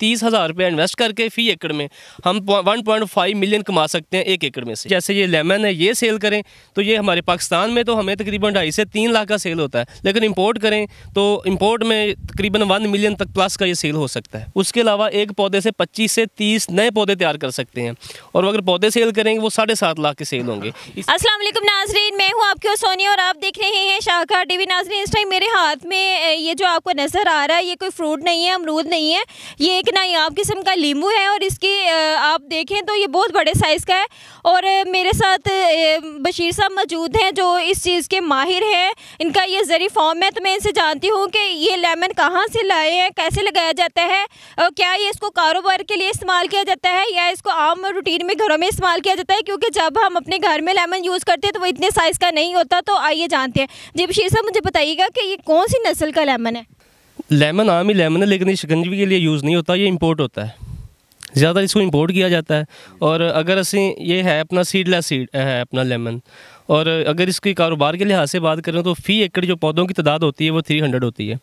तीस हज़ार रुपया इन्वेस्ट करके फी एकड़ में हम वन पॉइंट फाइव मिलियन कमा सकते हैं एक एकड़ में से जैसे ये लेमन है ये सेल करें तो ये हमारे पाकिस्तान में तो हमें तकरीबन ढाई से तीन लाख का सेल होता है लेकिन इम्पोर्ट करें तो इम्पोर्ट में तकरीबन वन मिलियन तक प्लस का ये सेल हो सकता है उसके अलावा एक पौधे से पच्चीस से तीस नए पौधे तैयार कर सकते हैं और अगर पौधे सेल करेंगे वो साढ़े सात लाख के सेल होंगे असलम नाजरीन मैं हूँ आपके सोनी और आप देख रहे हैं शाहकार टीवी नाजरीन इस टाइम मेरे हाथ में ये जो आपको नज़र आ रहा है ये कोई फ्रूट नहीं है अमरूद नहीं है ये एक कितना हाँ, आप किस्म का लीमू है और इसकी आप देखें तो ये बहुत बड़े साइज़ का है और मेरे साथ बशीर साहब मौजूद हैं जो इस चीज़ के माहिर हैं इनका ये ज़री फॉर्म है तो मैं इनसे जानती हूँ कि ये लेमन कहाँ से लाए हैं कैसे लगाया जाता है और क्या ये इसको कारोबार के लिए इस्तेमाल किया जाता है या इसको आम रूटीन में घरों में इस्तेमाल किया जाता है क्योंकि जब हम अपने घर में लेमन यूज़ करते हैं तो वो इतने साइज़ का नहीं होता तो आइए जानते हैं जी बशीर साहब मुझे बताइएगा कि ये कौन सी नस्ल का लेमन है लेमन आम ही लेमन है लेकिन ये शिकंजवी के लिए यूज़ नहीं होता ये इम्पोर्ट होता है ज़्यादा इसको इम्पोर्ट किया जाता है और अगर असी ये है अपना सीडलेस सीड है अपना लेमन और अगर इसके कारोबार के लिहाज से बात करें तो फ़ी एकड़ जो पौधों की तादाद होती है वो थ्री हंड्रेड होती है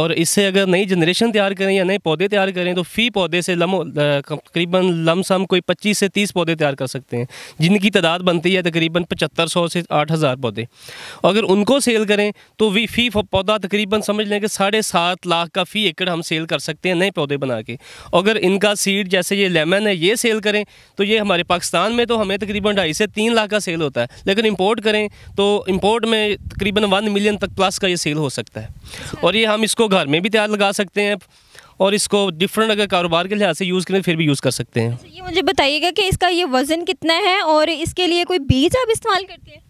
और इससे अगर नई जनरेशन तैयार करें या नए पौधे तैयार करें तो फ़ी पौधे से लम तकरीबन लमसम कोई पच्चीस से तीस पौधे तैयार कर सकते हैं जिनकी तादाद बनती है तकरीबन पचहत्तर सौ से आठ हज़ार पौधे अगर उनको सेल करें तो वी फ़ी पौधा तकरीबन समझ लें कि साढ़े सात लाख का फ़ी एकड़ हम सेल कर सकते हैं नए पौधे बना के अगर इनका सीड जैसे ये लेमन है ये सेल करें तो ये हमारे पाकिस्तान में तो हमें तकरीबन ढाई से तीन लाख का सेल होता है लेकिन इंपोर्ट करें तो इंपोर्ट में तकरीबन वन मिलियन तक प्लस का ये सेल हो सकता है अच्छा। और ये हम इसको घर में भी तैयार लगा सकते हैं और इसको डिफरेंट अगर कारोबार के लिहाज से यूज़ करें फिर भी यूज़ कर सकते हैं अच्छा, ये मुझे बताइएगा कि इसका ये वज़न कितना है और इसके लिए कोई बीज आप इस्तेमाल करते हैं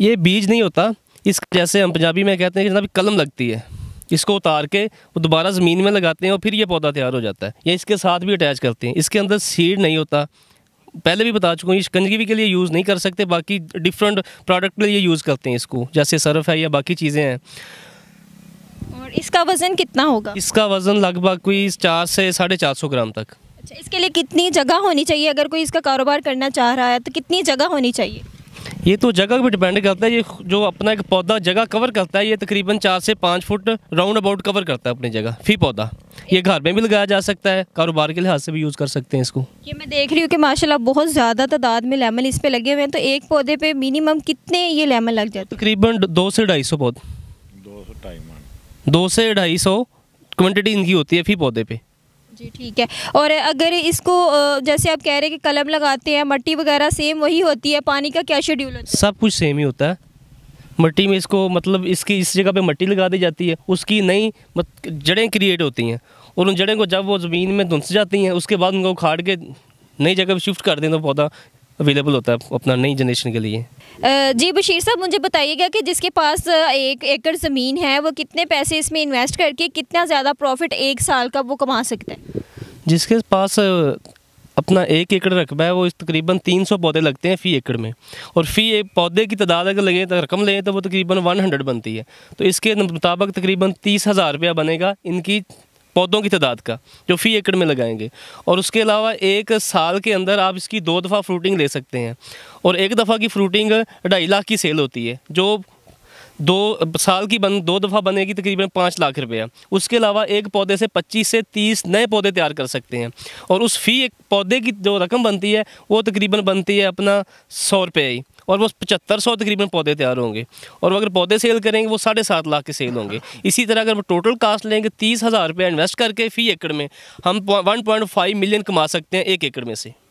ये बीज नहीं होता इस जैसे हम पंजाबी में कहते हैं कि जनाब कलम लगती है इसको उतार के वो दोबारा ज़मीन में लगाते हैं और फिर ये पौधा तैयार हो जाता है या इसके साथ भी अटैच करते हैं इसके अंदर सीड नहीं होता पहले भी बता चुका हूँ ये शिकंजगी के लिए यूज़ नहीं कर सकते बाकी डिफरेंट प्रोडक्ट के लिए यूज़ करते हैं इसको जैसे सर्फ है या बाकी चीज़ें हैं और इसका वज़न कितना होगा इसका वज़न लगभग कोई चार से साढ़े चार सौ ग्राम तक अच्छा इसके लिए कितनी जगह होनी चाहिए अगर कोई इसका कारोबार करना चाह रहा है तो कितनी जगह होनी चाहिए ये तो जगह पे डिपेंड करता है ये जो अपना एक पौधा जगह कवर करता है ये तकरीबन चार से पाँच फुट राउंड अबाउट कवर करता है अपनी जगह फी पौधा ये घर में भी लगाया जा सकता है कारोबार के लिहाज से भी यूज़ कर सकते हैं इसको ये मैं देख रही हूँ कि माशाल्लाह बहुत ज़्यादा तादाद में लेमन इस पे लगे हुए हैं तो एक पौधे पे मिनिमम कितने ये लेमन लग जाते हैं तकरीबन दो से ढाई सौ पौधे दो से ढाई सौ क्वान्टिटी इनकी होती है फी पौधे पर जी ठीक है और अगर इसको जैसे आप कह रहे हैं कि कलम लगाते हैं मट्टी वगैरह सेम वही होती है पानी का क्या शेड्यूल है सब कुछ सेम ही होता है मट्टी में इसको मतलब इसकी इस जगह पे मट्टी लगा दी जाती है उसकी नई जड़ें क्रिएट होती हैं और उन जड़ें को जब वो ज़मीन में धुंस जाती हैं उसके बाद उनको उखाड़ के नई जगह पर शिफ्ट कर दें तो पौधा अवेलेबल होता है अपना नई जनरेशन के लिए जी बशीर साहब मुझे बताइएगा कि जिसके पास एक एकड़ ज़मीन है वो कितने पैसे इसमें इन्वेस्ट करके कितना ज़्यादा प्रॉफिट एक साल का वो कमा सकते हैं जिसके पास अपना एक एकड़ रकबा है वो तकरीबन तीन सौ पौधे लगते हैं फ़ी एकड़ में और फ़ी एक पौधे की तादाद अगर लगे तो रकम लें तो वो तकरीबन वन हंड्रेड बनती है तो इसके मुताबिक तकरीबन तीस हज़ार रुपया बनेगा इनकी पौधों की तादाद का जो फी एकड़ में लगाएंगे और उसके अलावा एक साल के अंदर आप इसकी दो दफ़ा फ्रूटिंग ले सकते हैं और एक दफ़ा की फ्रूटिंग ढाई लाख की सेल होती है जो दो साल की बन दो दफ़ा बनेगी तकरीबन पाँच लाख रुपया उसके अलावा एक पौधे से पच्चीस से तीस नए पौधे तैयार कर सकते हैं और उस फ़ी एक पौधे की जो रकम बनती है वो तकरीबन बनती है अपना सौ रुपये ही और वो पचहत्तर सौ तकरीबन पौधे तैयार होंगे और अगर पौधे सेल करेंगे वो साढ़े सात लाख के सेल होंगे इसी तरह अगर वो टोटल कास्ट लेंगे तीस हज़ार रुपया इन्वेस्ट करके फ़ी एकड़ में हम वन पॉइंट फाइव मिलियन कमा सकते हैं एक एकड़ में से